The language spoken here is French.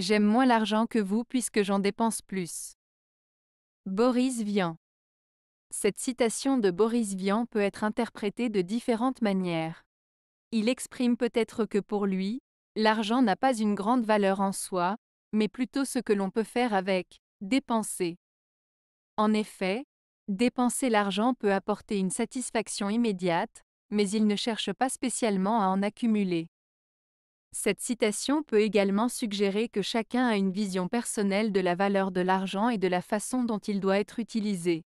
J'aime moins l'argent que vous puisque j'en dépense plus. Boris Vian. Cette citation de Boris Vian peut être interprétée de différentes manières. Il exprime peut-être que pour lui, l'argent n'a pas une grande valeur en soi, mais plutôt ce que l'on peut faire avec, dépenser. En effet, dépenser l'argent peut apporter une satisfaction immédiate, mais il ne cherche pas spécialement à en accumuler. Cette citation peut également suggérer que chacun a une vision personnelle de la valeur de l'argent et de la façon dont il doit être utilisé.